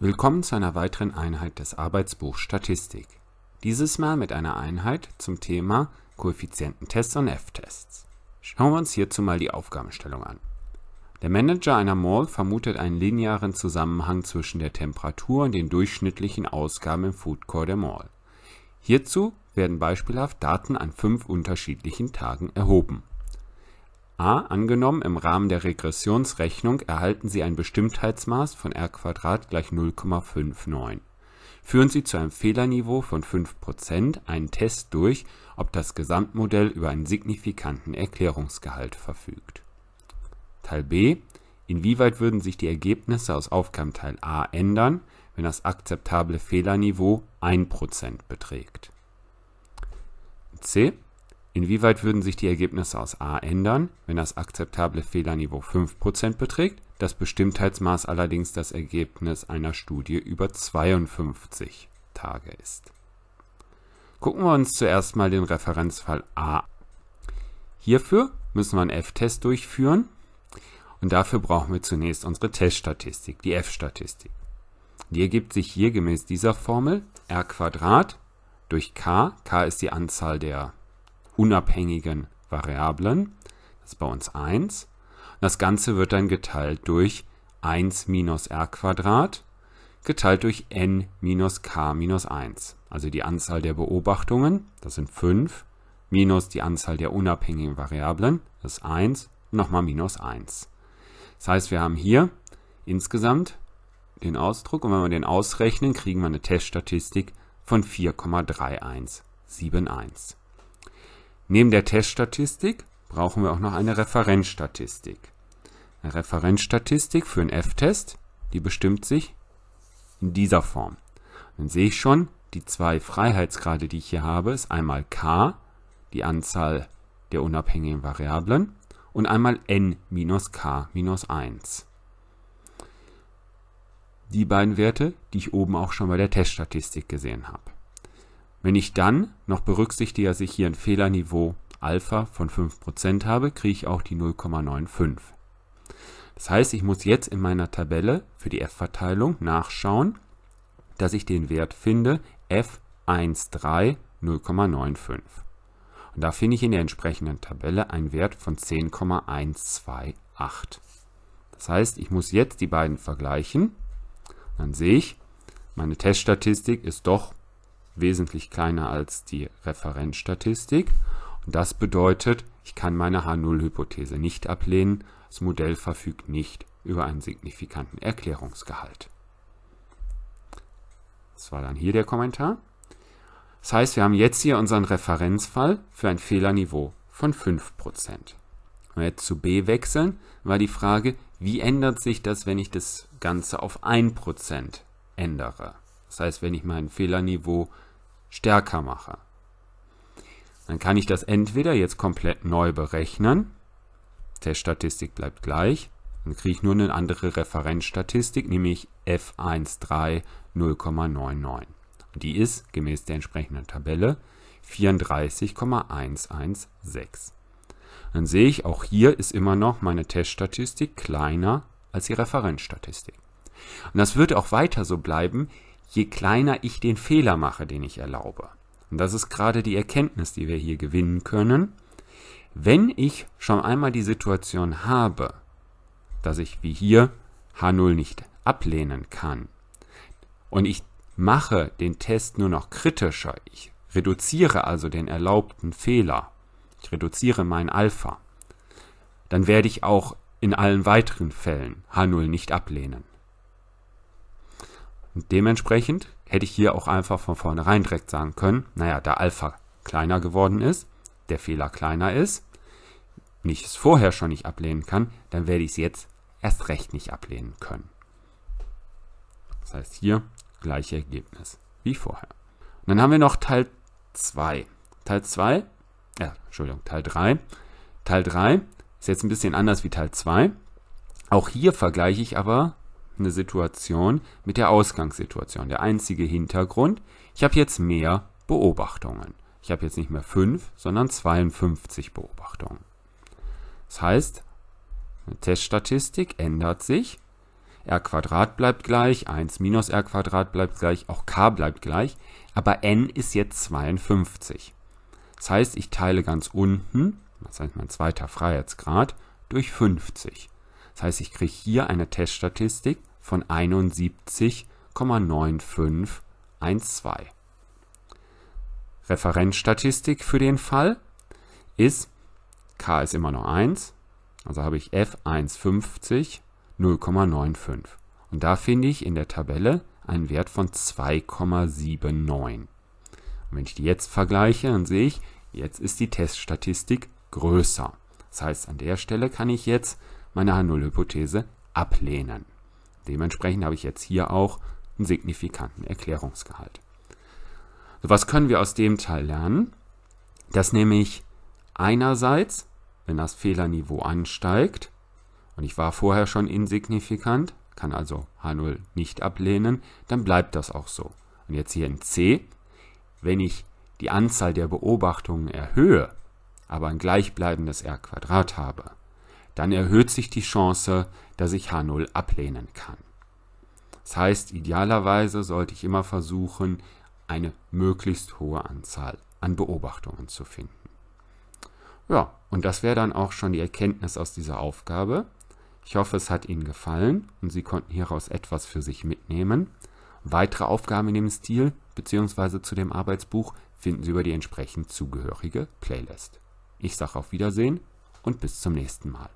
Willkommen zu einer weiteren Einheit des Arbeitsbuchs Statistik. Dieses Mal mit einer Einheit zum Thema Koeffiziententests und F-Tests. Schauen wir uns hierzu mal die Aufgabenstellung an. Der Manager einer Mall vermutet einen linearen Zusammenhang zwischen der Temperatur und den durchschnittlichen Ausgaben im Food Foodcore der Mall. Hierzu werden beispielhaft Daten an fünf unterschiedlichen Tagen erhoben a. Angenommen, im Rahmen der Regressionsrechnung erhalten Sie ein Bestimmtheitsmaß von r gleich 0,59. Führen Sie zu einem Fehlerniveau von 5 einen Test durch, ob das Gesamtmodell über einen signifikanten Erklärungsgehalt verfügt. Teil b. Inwieweit würden sich die Ergebnisse aus Aufgabenteil a ändern, wenn das akzeptable Fehlerniveau 1% beträgt? c. Inwieweit würden sich die Ergebnisse aus A ändern, wenn das akzeptable Fehlerniveau 5 beträgt, das Bestimmtheitsmaß allerdings das Ergebnis einer Studie über 52 Tage ist? Gucken wir uns zuerst mal den Referenzfall A an. Hierfür müssen wir einen F-Test durchführen und dafür brauchen wir zunächst unsere Teststatistik, die F-Statistik. Die ergibt sich hier gemäß dieser Formel r durch k, k ist die Anzahl der unabhängigen Variablen. Das ist bei uns 1. Das Ganze wird dann geteilt durch 1 minus r Quadrat geteilt durch n minus k minus 1. Also die Anzahl der Beobachtungen, das sind 5, minus die Anzahl der unabhängigen Variablen, das ist 1, nochmal minus 1. Das heißt, wir haben hier insgesamt den Ausdruck und wenn wir den ausrechnen, kriegen wir eine Teststatistik von 4,3171. Neben der Teststatistik brauchen wir auch noch eine Referenzstatistik. Eine Referenzstatistik für einen F-Test, die bestimmt sich in dieser Form. Dann sehe ich schon, die zwei Freiheitsgrade, die ich hier habe, ist einmal k, die Anzahl der unabhängigen Variablen, und einmal n minus k minus 1. Die beiden Werte, die ich oben auch schon bei der Teststatistik gesehen habe. Wenn ich dann noch berücksichtige, dass ich hier ein Fehlerniveau Alpha von 5% habe, kriege ich auch die 0,95. Das heißt, ich muss jetzt in meiner Tabelle für die F-Verteilung nachschauen, dass ich den Wert finde F13 0,95. Und da finde ich in der entsprechenden Tabelle einen Wert von 10,128. Das heißt, ich muss jetzt die beiden vergleichen. Dann sehe ich, meine Teststatistik ist doch wesentlich kleiner als die Referenzstatistik. Und das bedeutet, ich kann meine H0-Hypothese nicht ablehnen. Das Modell verfügt nicht über einen signifikanten Erklärungsgehalt. Das war dann hier der Kommentar. Das heißt, wir haben jetzt hier unseren Referenzfall für ein Fehlerniveau von 5%. Wenn wir jetzt zu B wechseln, war die Frage, wie ändert sich das, wenn ich das Ganze auf 1% ändere? Das heißt, wenn ich mein Fehlerniveau stärker mache, dann kann ich das entweder jetzt komplett neu berechnen. Teststatistik bleibt gleich. Dann kriege ich nur eine andere Referenzstatistik, nämlich F13 0,99. Die ist gemäß der entsprechenden Tabelle 34,116. Dann sehe ich, auch hier ist immer noch meine Teststatistik kleiner als die Referenzstatistik. Und das wird auch weiter so bleiben, je kleiner ich den Fehler mache, den ich erlaube. Und das ist gerade die Erkenntnis, die wir hier gewinnen können. Wenn ich schon einmal die Situation habe, dass ich wie hier H0 nicht ablehnen kann und ich mache den Test nur noch kritischer, ich reduziere also den erlaubten Fehler, ich reduziere mein Alpha, dann werde ich auch in allen weiteren Fällen H0 nicht ablehnen. Und dementsprechend hätte ich hier auch einfach von vornherein direkt sagen können, naja, da Alpha kleiner geworden ist, der Fehler kleiner ist, wenn ich es vorher schon nicht ablehnen kann, dann werde ich es jetzt erst recht nicht ablehnen können. Das heißt hier gleiche Ergebnis wie vorher. Und dann haben wir noch Teil 2. Teil 2, äh, Entschuldigung, Teil 3. Teil 3 ist jetzt ein bisschen anders wie Teil 2. Auch hier vergleiche ich aber eine Situation mit der Ausgangssituation. Der einzige Hintergrund, ich habe jetzt mehr Beobachtungen. Ich habe jetzt nicht mehr 5, sondern 52 Beobachtungen. Das heißt, eine Teststatistik ändert sich. r Quadrat bleibt gleich, 1 minus r Quadrat bleibt gleich, auch k bleibt gleich, aber n ist jetzt 52. Das heißt, ich teile ganz unten, das heißt mein zweiter Freiheitsgrad, durch 50. Das heißt, ich kriege hier eine Teststatistik von 71,9512. Referenzstatistik für den Fall ist, k ist immer noch 1, also habe ich f150 0,95. Und da finde ich in der Tabelle einen Wert von 2,79. Und wenn ich die jetzt vergleiche, dann sehe ich, jetzt ist die Teststatistik größer. Das heißt, an der Stelle kann ich jetzt meine H0-Hypothese ablehnen. Dementsprechend habe ich jetzt hier auch einen signifikanten Erklärungsgehalt. So, was können wir aus dem Teil lernen? Dass nämlich einerseits, wenn das Fehlerniveau ansteigt, und ich war vorher schon insignifikant, kann also H0 nicht ablehnen, dann bleibt das auch so. Und jetzt hier in C, wenn ich die Anzahl der Beobachtungen erhöhe, aber ein gleichbleibendes r Quadrat habe, dann erhöht sich die Chance, dass ich H0 ablehnen kann. Das heißt, idealerweise sollte ich immer versuchen, eine möglichst hohe Anzahl an Beobachtungen zu finden. Ja, und das wäre dann auch schon die Erkenntnis aus dieser Aufgabe. Ich hoffe, es hat Ihnen gefallen und Sie konnten hieraus etwas für sich mitnehmen. Weitere Aufgaben in dem Stil bzw. zu dem Arbeitsbuch finden Sie über die entsprechend zugehörige Playlist. Ich sage auf Wiedersehen und bis zum nächsten Mal.